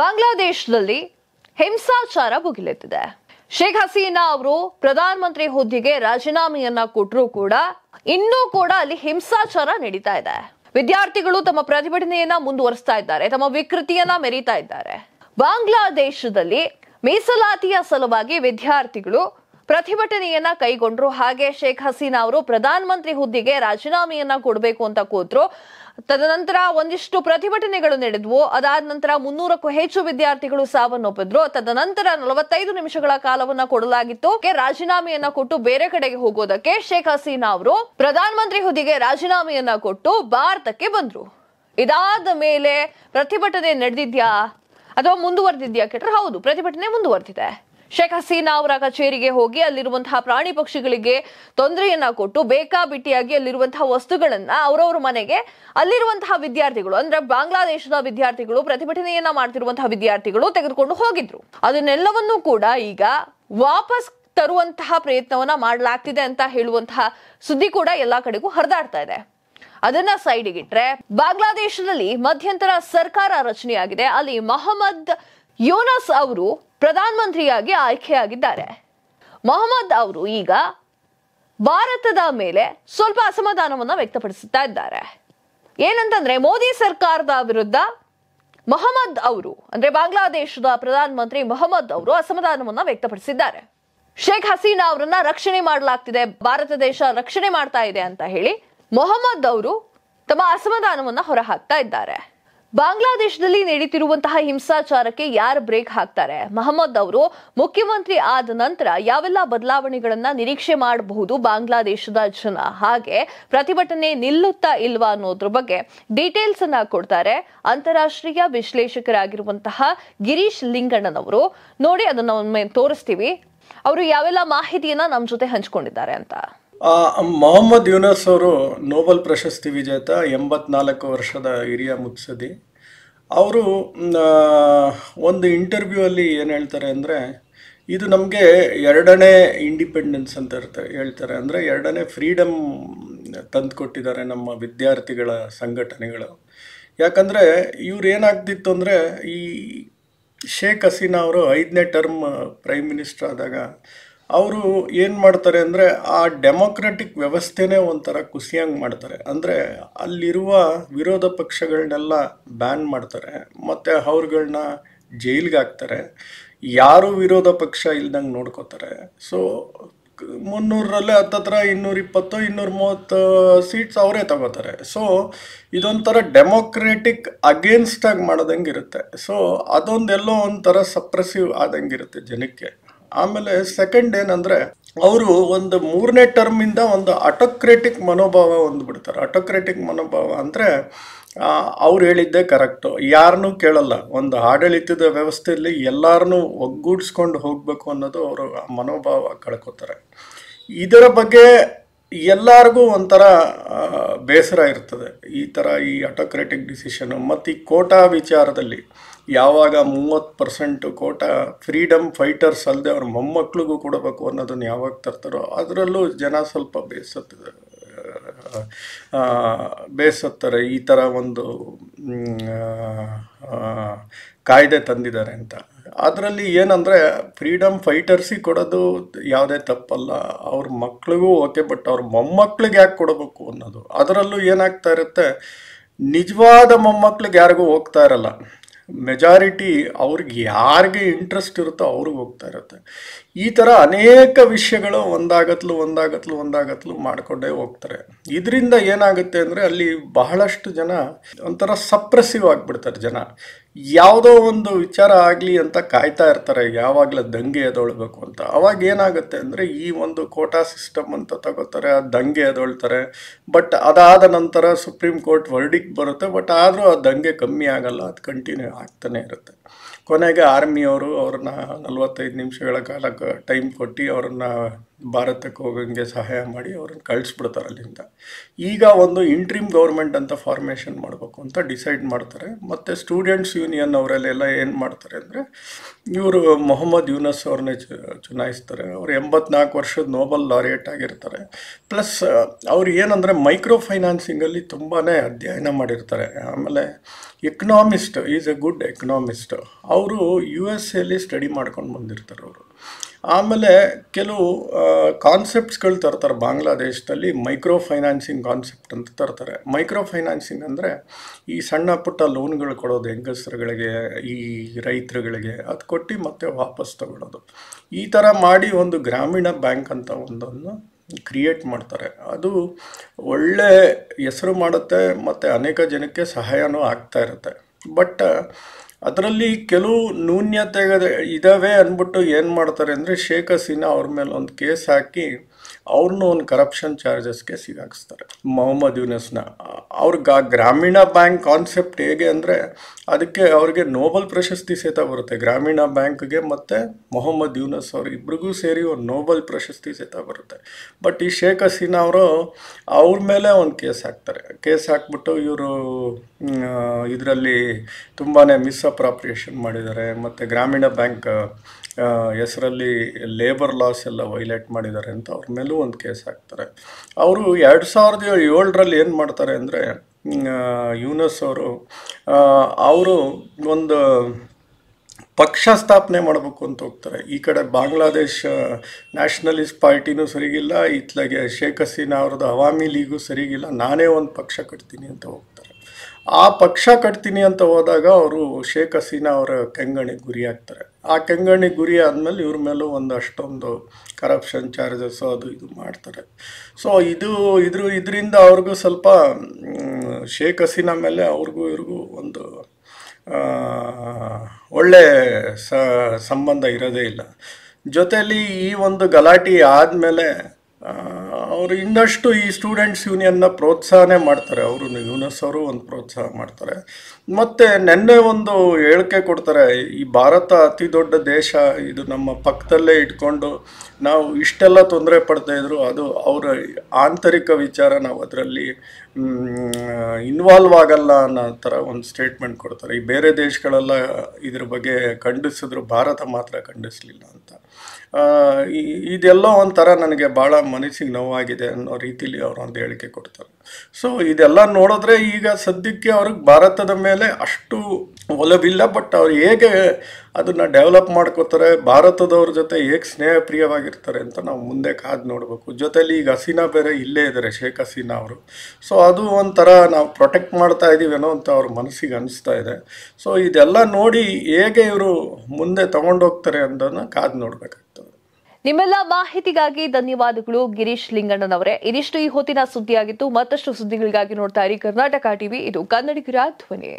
ಬಾಂಗ್ಲಾದೇಶದಲ್ಲಿ ಹಿಂಸಾಚಾರ ಭುಗಿಲೆತ್ತಿದೆ ಶೇಖ್ ಹಸೀನಾ ಅವರು ಪ್ರಧಾನ ಮಂತ್ರಿ ಹುದ್ದೆಗೆ ರಾಜೀನಾಮೆಯನ್ನ ಕೊಟ್ಟರು ಕೂಡ ಇನ್ನೂ ಕೂಡ ಅಲ್ಲಿ ಹಿಂಸಾಚಾರ ನಡೀತಾ ಇದೆ ವಿದ್ಯಾರ್ಥಿಗಳು ತಮ್ಮ ಪ್ರತಿಭಟನೆಯನ್ನ ಮುಂದುವರಿಸ್ತಾ ಇದ್ದಾರೆ ತಮ್ಮ ವಿಕೃತಿಯನ್ನ ಮೆರೀತಾ ಇದ್ದಾರೆ ಬಾಂಗ್ಲಾದೇಶದಲ್ಲಿ ಮೀಸಲಾತಿಯ ಸಲುವಾಗಿ ವಿದ್ಯಾರ್ಥಿಗಳು ಪ್ರತಿಭಟನೆಯನ್ನ ಕೈಗೊಂಡ್ರು ಹಾಗೆ ಶೇಖ್ ಹಸೀನಾ ಅವರು ಪ್ರಧಾನ ಮಂತ್ರಿ ಹುದ್ದೆಗೆ ರಾಜೀನಾಮೆಯನ್ನ ಕೊಡಬೇಕು ಅಂತ ಕೂತ್ರು ತದನಂತರ ಒಂದಿಷ್ಟು ಪ್ರತಿಭಟನೆಗಳು ನಡೆದವು ಅದಾದ ನಂತರ ಮುನ್ನೂರಕ್ಕೂ ಹೆಚ್ಚು ವಿದ್ಯಾರ್ಥಿಗಳು ಸಾವನ್ನೊಪ್ಪಿದ್ರು ತದನಂತರ ನಲವತ್ತೈದು ನಿಮಿಷಗಳ ಕಾಲವನ್ನ ಕೊಡಲಾಗಿತ್ತು ರಾಜೀನಾಮೆಯನ್ನ ಕೊಟ್ಟು ಬೇರೆ ಕಡೆಗೆ ಹೋಗೋದಕ್ಕೆ ಶೇಖ್ ಹಸೀನಾ ಅವರು ಪ್ರಧಾನಮಂತ್ರಿ ಹುದ್ದೆಗೆ ರಾಜೀನಾಮೆಯನ್ನ ಕೊಟ್ಟು ಭಾರತಕ್ಕೆ ಬಂದ್ರು ಇದಾದ ಮೇಲೆ ಪ್ರತಿಭಟನೆ ನಡೆದಿದ್ಯಾ ಅಥವಾ ಮುಂದುವರೆದಿದ್ಯಾ ಕೇಟ್ರೆ ಹೌದು ಪ್ರತಿಭಟನೆ ಮುಂದುವರೆದಿದೆ ಶೇಖ್ ಹಸೀನಾ ಅವರ ಕಚೇರಿಗೆ ಹೋಗಿ ಅಲ್ಲಿರುವಂತಹ ಪ್ರಾಣಿ ಪಕ್ಷಿಗಳಿಗೆ ತೊಂದರೆಯನ್ನ ಕೊಟ್ಟು ಬೇಕಾಬಿಟ್ಟಿಯಾಗಿ ಅಲ್ಲಿರುವಂತಹ ವಸ್ತುಗಳನ್ನ ಅವರವ್ರ ಮನೆಗೆ ಅಲ್ಲಿರುವಂತಹ ವಿದ್ಯಾರ್ಥಿಗಳು ಅಂದ್ರೆ ಬಾಂಗ್ಲಾದೇಶದ ವಿದ್ಯಾರ್ಥಿಗಳು ಪ್ರತಿಭಟನೆಯನ್ನ ಮಾಡ್ತಿರುವಂತಹ ವಿದ್ಯಾರ್ಥಿಗಳು ತೆಗೆದುಕೊಂಡು ಹೋಗಿದ್ರು ಅದನ್ನೆಲ್ಲವನ್ನೂ ಕೂಡ ಈಗ ವಾಪಸ್ ತರುವಂತಹ ಪ್ರಯತ್ನವನ್ನ ಮಾಡಲಾಗ್ತಿದೆ ಅಂತ ಹೇಳುವಂತಹ ಸುದ್ದಿ ಕೂಡ ಎಲ್ಲಾ ಕಡೆಗೂ ಹರಿದಾಡ್ತಾ ಇದೆ ಅದನ್ನ ಸೈಡ್ಗಿಟ್ರೆ ಬಾಂಗ್ಲಾದೇಶದಲ್ಲಿ ಮಧ್ಯಂತರ ಸರ್ಕಾರ ರಚನೆಯಾಗಿದೆ ಅಲ್ಲಿ ಮೊಹಮ್ಮದ್ ಯೋನಸ್ ಅವರು ಪ್ರಧಾನಮಂತ್ರಿಯಾಗಿ ಆಯ್ಕೆಯಾಗಿದ್ದಾರೆ ಮೊಹಮ್ಮದ್ ಅವರು ಈಗ ಭಾರತದ ಮೇಲೆ ಸ್ವಲ್ಪ ಅಸಮಾಧಾನವನ್ನು ವ್ಯಕ್ತಪಡಿಸುತ್ತಾ ಇದ್ದಾರೆ ಏನಂತಂದ್ರೆ ಮೋದಿ ಸರ್ಕಾರದ ವಿರುದ್ಧ ಮೊಹಮ್ಮದ್ ಅವರು ಅಂದ್ರೆ ಬಾಂಗ್ಲಾದೇಶದ ಪ್ರಧಾನಮಂತ್ರಿ ಮೊಹಮ್ಮದ್ ಅವರು ಅಸಮಾಧಾನವನ್ನ ವ್ಯಕ್ತಪಡಿಸಿದ್ದಾರೆ ಶೇಖ್ ಹಸೀನಾ ಅವರನ್ನ ರಕ್ಷಣೆ ಮಾಡಲಾಗ್ತಿದೆ ಭಾರತ ದೇಶ ರಕ್ಷಣೆ ಮಾಡ್ತಾ ಇದೆ ಅಂತ ಹೇಳಿ ಮೊಹಮ್ಮದ್ ಅವರು ತಮ್ಮ ಅಸಮಾಧಾನವನ್ನ ಹೊರಹಾಕ್ತಾ ಇದ್ದಾರೆ ಬಾಂಗ್ಲಾದೇಶದಲ್ಲಿ ನಡೀತಿರುವಂತಹ ಹಿಂಸಾಚಾರಕ್ಕೆ ಯಾರು ಬ್ರೇಕ್ ಹಾಕ್ತಾರೆ ಮಹಮ್ಮದ್ ಅವರು ಮುಖ್ಯಮಂತ್ರಿ ಆದ ನಂತರ ಯಾವೆಲ್ಲ ಬದಲಾವಣೆಗಳನ್ನ ನಿರೀಕ್ಷೆ ಮಾಡಬಹುದು ಬಾಂಗ್ಲಾದೇಶದ ಜನ ಹಾಗೆ ಪ್ರತಿಭಟನೆ ನಿಲ್ಲುತ್ತಾ ಇಲ್ವಾ ಅನ್ನೋದ್ರ ಬಗ್ಗೆ ಡೀಟೇಲ್ಸ್ ಅನ್ನ ಕೊಡ್ತಾರೆ ಅಂತಾರಾಷ್ಟ್ರೀಯ ವಿಶ್ಲೇಷಕರಾಗಿರುವಂತಹ ಗಿರೀಶ್ ಲಿಂಗಣ್ಣನವರು ನೋಡಿ ಅದನ್ನ ಒಮ್ಮೆ ತೋರಿಸ್ತೀವಿ ಅವರು ಯಾವೆಲ್ಲ ಮಾಹಿತಿಯನ್ನ ನಮ್ಮ ಜೊತೆ ಹಂಚಿಕೊಂಡಿದ್ದಾರೆ ಅಂತ ಮೊಹಮ್ಮದ್ ಯುನಸ್ ಅವರು ನೋಬಲ್ ಪ್ರಶಸ್ತಿ ವಿಜೇತ ಎಂಬತ್ನಾಲ್ಕು ವರ್ಷದ ಹಿರಿಯ ಮುತ್ಸದಿ ಅವರು ಒಂದು ಇಂಟರ್ವ್ಯೂ ಅಲ್ಲಿ ಏನು ಹೇಳ್ತಾರೆ ಅಂದರೆ ಇದು ನಮಗೆ ಎರಡನೇ ಇಂಡಿಪೆಂಡೆನ್ಸ್ ಅಂತ ಇರ್ತಾರೆ ಹೇಳ್ತಾರೆ ಅಂದರೆ ಎರಡನೇ ಫ್ರೀಡಮ್ ತಂದುಕೊಟ್ಟಿದ್ದಾರೆ ನಮ್ಮ ವಿದ್ಯಾರ್ಥಿಗಳ ಸಂಘಟನೆಗಳು ಯಾಕಂದರೆ ಇವ್ರು ಏನಾಗ್ತಿತ್ತು ಅಂದರೆ ಈ ಶೇಖ್ ಹಸೀನಾ ಅವರು ಐದನೇ ಟರ್ಮ್ ಪ್ರೈಮ್ ಮಿನಿಸ್ಟರ್ ಆದಾಗ ಅವರು ಏನು ಮಾಡ್ತಾರೆ ಅಂದರೆ ಆ ಡೆಮೊಕ್ರೆಟಿಕ್ ವ್ಯವಸ್ಥೆನೇ ಒಂಥರ ಖುಷಿಯಂಗೆ ಮಾಡ್ತಾರೆ ಅಂದರೆ ಅಲ್ಲಿರುವ ವಿರೋಧ ಪಕ್ಷಗಳನ್ನೆಲ್ಲ ಬ್ಯಾನ್ ಮಾಡ್ತಾರೆ ಮತ್ತು ಅವ್ರುಗಳನ್ನ ಜೈಲಿಗೆ ಹಾಕ್ತಾರೆ ಯಾರು ವಿರೋಧ ಪಕ್ಷ ಇಲ್ದಂಗೆ ನೋಡ್ಕೋತಾರೆ ಸೊ ಮುನ್ನೂರರಲ್ಲೇ ಹತ್ತತ್ರ ಇನ್ನೂರ ಇಪ್ಪತ್ತು ಇನ್ನೂರ ಮೂವತ್ತು ಸೀಟ್ಸ್ ಅವರೇ ತಗೋತಾರೆ ಸೊ ಇದೊಂಥರ ಡೆಮೊಕ್ರೆಟಿಕ್ ಅಗೇನ್ಸ್ಟಾಗಿ ಮಾಡೋದಂಗಿರುತ್ತೆ ಸೊ ಅದೊಂದೆಲ್ಲೋ ಒಂಥರ ಸಪ್ರೆಸಿವ್ ಇರುತ್ತೆ ಜನಕ್ಕೆ ಆಮೇಲೆ ಸೆಕೆಂಡ್ ಏನಂದರೆ ಅವರು ಒಂದು ಮೂರನೇ ಟರ್ಮಿಂದ ಒಂದು ಅಟೋಕ್ರೆಟಿಕ್ ಮನೋಭಾವ ಒಂದು ಬಿಡ್ತಾರೆ ಅಟೋಕ್ರೆಟಿಕ್ ಮನೋಭಾವ ಅಂದರೆ ಅವ್ರು ಹೇಳಿದ್ದೆ ಕರೆಕ್ಟು ಯಾರನ್ನೂ ಕೇಳಲ್ಲ ಒಂದು ಆಡಳಿತದ ವ್ಯವಸ್ಥೆಯಲ್ಲಿ ಎಲ್ಲರನ್ನೂ ಒಗ್ಗೂಡಿಸ್ಕೊಂಡು ಹೋಗಬೇಕು ಅನ್ನೋದು ಅವರು ಮನೋಭಾವ ಕಳ್ಕೊತಾರೆ ಇದರ ಬಗ್ಗೆ ಎಲ್ಲರಿಗೂ ಒಂಥರ ಬೇಸರ ಇರ್ತದೆ ಈ ಥರ ಈ ಅಟೋಕ್ರೆಟಿಕ್ ಡಿಸಿಷನು ಮತ್ತು ಈ ಕೋಟಾ ವಿಚಾರದಲ್ಲಿ ಯಾವಾಗ ಮೂವತ್ತು ಪರ್ಸೆಂಟ್ ಕೋಟ ಫ್ರೀಡಮ್ ಫೈಟರ್ಸ್ ಅಲ್ಲದೆ ಅವ್ರ ಮೊಮ್ಮಕ್ಳಿಗೂ ಕೊಡಬೇಕು ಅನ್ನೋದನ್ನು ಯಾವಾಗ ತರ್ತಾರೋ ಅದರಲ್ಲೂ ಜನ ಸ್ವಲ್ಪ ಬೇಸತ್ತ ಬೇಸತ್ತಾರೆ ಈ ಥರ ಒಂದು ಕಾಯ್ದೆ ತಂದಿದ್ದಾರೆ ಅಂತ ಅದರಲ್ಲಿ ಏನಂದರೆ ಫ್ರೀಡಮ್ ಫೈಟರ್ಸಿಗೆ ಕೊಡೋದು ಯಾವುದೇ ತಪ್ಪಲ್ಲ ಅವ್ರ ಮಕ್ಳಿಗೂ ಓಕೆ ಬಟ್ ಅವ್ರ ಮೊಮ್ಮಕ್ಳಿಗೆ ಯಾಕೆ ಕೊಡಬೇಕು ಅನ್ನೋದು ಅದರಲ್ಲೂ ಏನಾಗ್ತಾ ಇರುತ್ತೆ ನಿಜವಾದ ಮೊಮ್ಮಕ್ಳಿಗೆ ಯಾರಿಗೂ ಹೋಗ್ತಾ ಇರಲ್ಲ ಮೆಜಾರಿಟಿ ಅವ್ರಿಗೆ ಯಾರಿಗೆ ಇಂಟ್ರೆಸ್ಟ್ ಇರುತ್ತೋ ಅವ್ರಿಗೆ ಹೋಗ್ತಾ ಇರುತ್ತೆ ಈ ಥರ ಅನೇಕ ವಿಷಯಗಳು ಒಂದಾಗತ್ಲು ಒಂದಾಗತ್ಲು ಒಂದಾಗತ್ಲು ಮಾಡಿಕೊಂಡೇ ಹೋಗ್ತಾರೆ ಇದರಿಂದ ಏನಾಗುತ್ತೆ ಅಂದರೆ ಅಲ್ಲಿ ಬಹಳಷ್ಟು ಜನ ಒಂಥರ ಸಪ್ರೆಸಿವ್ ಆಗಿಬಿಡ್ತಾರೆ ಜನ ಯಾವುದೋ ಒಂದು ವಿಚಾರ ಆಗಲಿ ಅಂತ ಕಾಯ್ತಾ ಇರ್ತಾರೆ ಯಾವಾಗಲೂ ದಂಗೆ ಎದೊಳ್ಬೇಕು ಅಂತ ಅವಾಗ ಏನಾಗುತ್ತೆ ಅಂದರೆ ಈ ಒಂದು ಕೋಟಾ ಸಿಸ್ಟಮ್ ಅಂತ ತಗೋತಾರೆ ಆ ದಂಗೆ ಎದೊಳ್ತಾರೆ ಬಟ್ ಅದಾದ ನಂತರ ಸುಪ್ರೀಂ ಕೋರ್ಟ್ ವರ್ಡಿಕ್ ಬರುತ್ತೆ ಬಟ್ ಆದರೂ ಆ ದಂಗೆ ಕಮ್ಮಿ ಆಗಲ್ಲ ಅದು ಕಂಟಿನ್ಯೂ ಆಗ್ತಾನೆ ಇರುತ್ತೆ ಕೊನೆಗೆ ಆರ್ಮಿಯವರು ಅವ್ರನ್ನ ನಲವತ್ತೈದು ನಿಮಿಷಗಳ ಕಾಲ ಟೈಮ್ ಕೊಟ್ಟು ಅವ್ರನ್ನ ಭಾರತಕ್ಕೆ ಹೋಗೋಂಗೆ ಸಹಾಯ ಮಾಡಿ ಅವ್ರನ್ನ ಕಳಿಸ್ಬಿಡ್ತಾರೆ ಅಲ್ಲಿಂದ ಈಗ ಒಂದು ಇಂಟ್ರೀಮ್ ಗೌರ್ಮೆಂಟ್ ಅಂತ ಫಾರ್ಮೇಷನ್ ಮಾಡಬೇಕು ಅಂತ ಡಿಸೈಡ್ ಮಾಡ್ತಾರೆ ಮತ್ತು ಸ್ಟೂಡೆಂಟ್ಸ್ ಯೂನಿಯನ್ ಅವರಲ್ಲೆಲ್ಲ ಏನು ಮಾಡ್ತಾರೆ ಅಂದರೆ ಇವರು ಮೊಹಮ್ಮದ್ ಯೂನಸ್ ಅವ್ರನ್ನೇ ಚುನಾಯಿಸ್ತಾರೆ ಅವರು ಎಂಬತ್ನಾಲ್ಕು ವರ್ಷದ ನೋಬಲ್ ಲಾರಿಯೇಟ್ ಆಗಿರ್ತಾರೆ ಪ್ಲಸ್ ಅವ್ರು ಏನಂದರೆ ಮೈಕ್ರೋ ಫೈನಾನ್ಸಿಂಗಲ್ಲಿ ತುಂಬಾ ಅಧ್ಯಯನ ಮಾಡಿರ್ತಾರೆ ಆಮೇಲೆ economist is a good economist ಅವರು ಯು ಎಸ್ ಎಲ್ಲಿ ಸ್ಟಡಿ ಮಾಡ್ಕೊಂಡು ಬಂದಿರ್ತಾರೆ ಅವರು ಆಮೇಲೆ ಕೆಲವು ಕಾನ್ಸೆಪ್ಟ್ಸ್ಗಳು ತರ್ತಾರೆ ಬಾಂಗ್ಲಾದೇಶದಲ್ಲಿ ಮೈಕ್ರೋ ಫೈನಾನ್ಸಿಂಗ್ ಕಾನ್ಸೆಪ್ಟ್ ಅಂತ ತರ್ತಾರೆ ಮೈಕ್ರೋ ಫೈನಾನ್ಸಿಂಗ್ ಅಂದರೆ ಈ ಸಣ್ಣ ಪುಟ್ಟ ಲೋನ್ಗಳು ಕೊಡೋದು ಹೆಂಗಸರುಗಳಿಗೆ ಈ ರೈತರುಗಳಿಗೆ ಅದು ಕೊಟ್ಟು ಮತ್ತೆ ವಾಪಸ್ ತಗೊಳ್ಳೋದು ಈ ಥರ ಮಾಡಿ ಒಂದು ಗ್ರಾಮೀಣ ಬ್ಯಾಂಕ್ ಅಂತ ಒಂದನ್ನು ಕ್ರಿಯೇಟ್ ಮಾಡ್ತಾರೆ ಅದು ಒಳ್ಳೆ ಹೆಸರು ಮಾಡುತ್ತೆ ಮತ್ತು ಅನೇಕ ಜನಕ್ಕೆ ಸಹಾಯನೂ ಆಗ್ತಾ ಇರುತ್ತೆ ಬಟ್ ಅದರಲ್ಲಿ ಕೆಲವು ನ್ಯೂನ್ಯತೆಗೆ ಇದಾವೆ ಅಂದ್ಬಿಟ್ಟು ಏನು ಮಾಡ್ತಾರೆ ಅಂದರೆ ಶೇಖ್ ಹಸೀನಾ ಅವ್ರ ಮೇಲೆ ಒಂದು ಕೇಸ್ ಹಾಕಿ ಅವ್ರನ್ನೂ ಒಂದು ಕರಪ್ಷನ್ ಚಾರ್ಜಸ್ಗೆ ಸಿಗಾಕಿಸ್ತಾರೆ ಮೊಹಮ್ಮದ್ ಯೂನಸ್ನ ಅವ್ರಿಗೆ ಗ್ರಾಮೀಣ ಬ್ಯಾಂಕ್ ಕಾನ್ಸೆಪ್ಟ್ ಹೇಗೆ ಅಂದರೆ ಅದಕ್ಕೆ ಅವ್ರಿಗೆ ನೋಬಲ್ ಪ್ರಶಸ್ತಿ ಸಹಿತ ಬರುತ್ತೆ ಗ್ರಾಮೀಣ ಬ್ಯಾಂಕ್ಗೆ ಮತ್ತು ಮೊಹಮ್ಮದ್ ಯೂನಸ್ ಇಬ್ಬರಿಗೂ ಸೇರಿ ಒಂದು ನೋಬಲ್ ಪ್ರಶಸ್ತಿ ಸಹಿತ ಬರುತ್ತೆ ಬಟ್ ಈ ಶೇಖ್ ಹಸೀನಾ ಅವರು ಅವ್ರ ಮೇಲೆ ಒಂದು ಕೇಸ್ ಹಾಕ್ತಾರೆ ಕೇಸ್ ಹಾಕ್ಬಿಟ್ಟು ಇವರು ಇದರಲ್ಲಿ ತುಂಬಾ ಮಿಸ್ ಅಪ್ರಾಪ್ರಿಯೇಷನ್ ಮಾಡಿದ್ದಾರೆ ಮತ್ತು ಗ್ರಾಮೀಣ ಬ್ಯಾಂಕ್ ಹೆಸರಲ್ಲಿ ಲೇಬರ್ ಲಾಸ್ ಎಲ್ಲ ವೈಲೇಟ್ ಮಾಡಿದ್ದಾರೆ ಅಂತ ಅವ್ರ ಮೇಲೂ ಒಂದು ಕೇಸ್ ಹಾಕ್ತಾರೆ ಅವರು ಎರಡು ಸಾವಿರದ ಏಳರಲ್ಲಿ ಏನು ಮಾಡ್ತಾರೆ ಅಂದರೆ ಯೂನಸ್ ಅವರು ಅವರು ಒಂದು ಪಕ್ಷ ಸ್ಥಾಪನೆ ಮಾಡಬೇಕು ಅಂತ ಹೋಗ್ತಾರೆ ಈ ಕಡೆ ಬಾಂಗ್ಲಾದೇಶ ನ್ಯಾಷನಲಿಸ್ಟ್ ಪಾರ್ಟಿನೂ ಸರಿಗಿಲ್ಲ ಇತ್ಲಾಗೆ ಶೇಖ್ ಹಸೀನಾ ಅವ್ರದ್ದು ಅವಾಮಿ ಲೀಗು ಸರಿಗಿಲ್ಲ ನಾನೇ ಒಂದು ಪಕ್ಷ ಕಟ್ತೀನಿ ಅಂತ ಹೋಗ್ತಾರೆ ಆ ಪಕ್ಷ ಕಟ್ತೀನಿ ಅಂತ ಹೋದಾಗ ಅವರು ಶೇಖ್ ಹಸೀನಾ ಅವರ ಗುರಿ ಗುರಿಯಾಗ್ತಾರೆ ಆ ಕೆಂಗಣಿಗೆ ಗುರಿ ಆದಮೇಲೆ ಇವ್ರ ಮೇಲೂ ಒಂದು ಅಷ್ಟೊಂದು ಕರಪ್ಷನ್ ಚಾರ್ಜಸ್ಸು ಅದು ಇದು ಮಾಡ್ತಾರೆ ಸೊ ಇದು ಇದ್ರ ಇದರಿಂದ ಅವ್ರಿಗೂ ಸ್ವಲ್ಪ ಶೇಖ್ ಹಸೀನಾ ಮೇಲೆ ಅವ್ರಿಗೂ ಇವ್ರಿಗೂ ಒಂದು ಒಳ್ಳೆ ಸಂಬಂಧ ಇರೋದೇ ಇಲ್ಲ ಜೊತೆಯಲ್ಲಿ ಈ ಒಂದು ಗಲಾಟೆ ಆದಮೇಲೆ ಅವರು ಇನ್ನಷ್ಟು ಈ ಸ್ಟೂಡೆಂಟ್ಸ್ ಯೂನಿಯನ್ನ ಪ್ರೋತ್ಸಾಹನೆ ಮಾಡ್ತಾರೆ ಅವರು ಯೂನಸ್ ಅವರು ಒಂದು ಪ್ರೋತ್ಸಾಹ ಮಾಡ್ತಾರೆ ಮತ್ತು ನೆನ್ನೆ ಒಂದು ಹೇಳಿಕೆ ಕೊಡ್ತಾರೆ ಈ ಭಾರತ ಅತಿ ದೊಡ್ಡ ದೇಶ ಇದು ನಮ್ಮ ಪಕ್ಕದಲ್ಲೇ ಇಟ್ಕೊಂಡು ನಾವು ಇಷ್ಟೆಲ್ಲ ತೊಂದರೆ ಪಡ್ತಾ ಇದ್ರು ಅದು ಅವರ ಆಂತರಿಕ ವಿಚಾರ ನಾವು ಅದರಲ್ಲಿ ಇನ್ವಾಲ್ವ್ ಆಗಲ್ಲ ಅನ್ನೋ ಥರ ಒಂದು ಸ್ಟೇಟ್ಮೆಂಟ್ ಕೊಡ್ತಾರೆ ಈ ಬೇರೆ ದೇಶಗಳೆಲ್ಲ ಇದ್ರ ಬಗ್ಗೆ ಖಂಡಿಸಿದ್ರು ಭಾರತ ಮಾತ್ರ ಖಂಡಿಸಲಿಲ್ಲ ಅಂತ ಇದೆಲ್ಲೋ ಒಂಥರ ನನಗೆ ಭಾಳ ಮನಸ್ಸಿಗೆ ನೋವಾಗಿದೆ ಅನ್ನೋ ರೀತಿಲಿ ಅವರು ಒಂದು ಹೇಳಿಕೆ ಕೊಡ್ತಾರೆ ಸೊ ಇದೆಲ್ಲ ನೋಡಿದ್ರೆ ಈಗ ಸದ್ಯಕ್ಕೆ ಅವ್ರಿಗೆ ಭಾರತದ ಮೇಲೆ ಅಷ್ಟು ಒಲವಿಲ್ಲ ಬಟ್ ಅವ್ರು ಹೇಗೆ ಅದನ್ನು ಡೆವಲಪ್ ಮಾಡ್ಕೋತಾರೆ ಭಾರತದವ್ರ ಜೊತೆ ಹೇಗೆ ಸ್ನೇಹಪ್ರಿಯವಾಗಿರ್ತಾರೆ ಅಂತ ನಾವು ಮುಂದೆ ಕಾದು ನೋಡಬೇಕು ಜೊತೆಲಿ ಈಗ ಹಸೀನಾ ಬೇರೆ ಇಲ್ಲೇ ಇದ್ದಾರೆ ಶೇಖ್ ಹಸೀನಾ ಅವರು ಸೊ ಅದು ಒಂಥರ ನಾವು ಪ್ರೊಟೆಕ್ಟ್ ಮಾಡ್ತಾ ಇದ್ದೀವೇನೋ ಅಂತ ಅವ್ರ ಮನಸ್ಸಿಗೆ ಅನಿಸ್ತಾ ಇದೆ ಸೊ ಇದೆಲ್ಲ ನೋಡಿ ಹೇಗೆ ಇವರು ಮುಂದೆ ತೊಗೊಂಡೋಗ್ತಾರೆ ಅಂತ ಕಾದು ನೋಡ್ಬೇಕು ನಿಮ್ಮೆಲ್ಲ ಮಾಹಿತಿಗಾಗಿ ಧನ್ಯವಾದಗಳು ಗಿರೀಶ್ ಲಿಂಗಣ್ಣನವರೇ ಇದಿಷ್ಟು ಈ ಹೊತ್ತಿನ ಸುದ್ದಿಯಾಗಿತ್ತು ಮತ್ತಷ್ಟು ಸುದ್ದಿಗಳಿಗಾಗಿ ನೋಡ್ತಾ ಇರಿ ಕರ್ನಾಟಕ ಟಿವಿ ಇದು ಕನ್ನಡಿಗರ ಧ್ವನಿ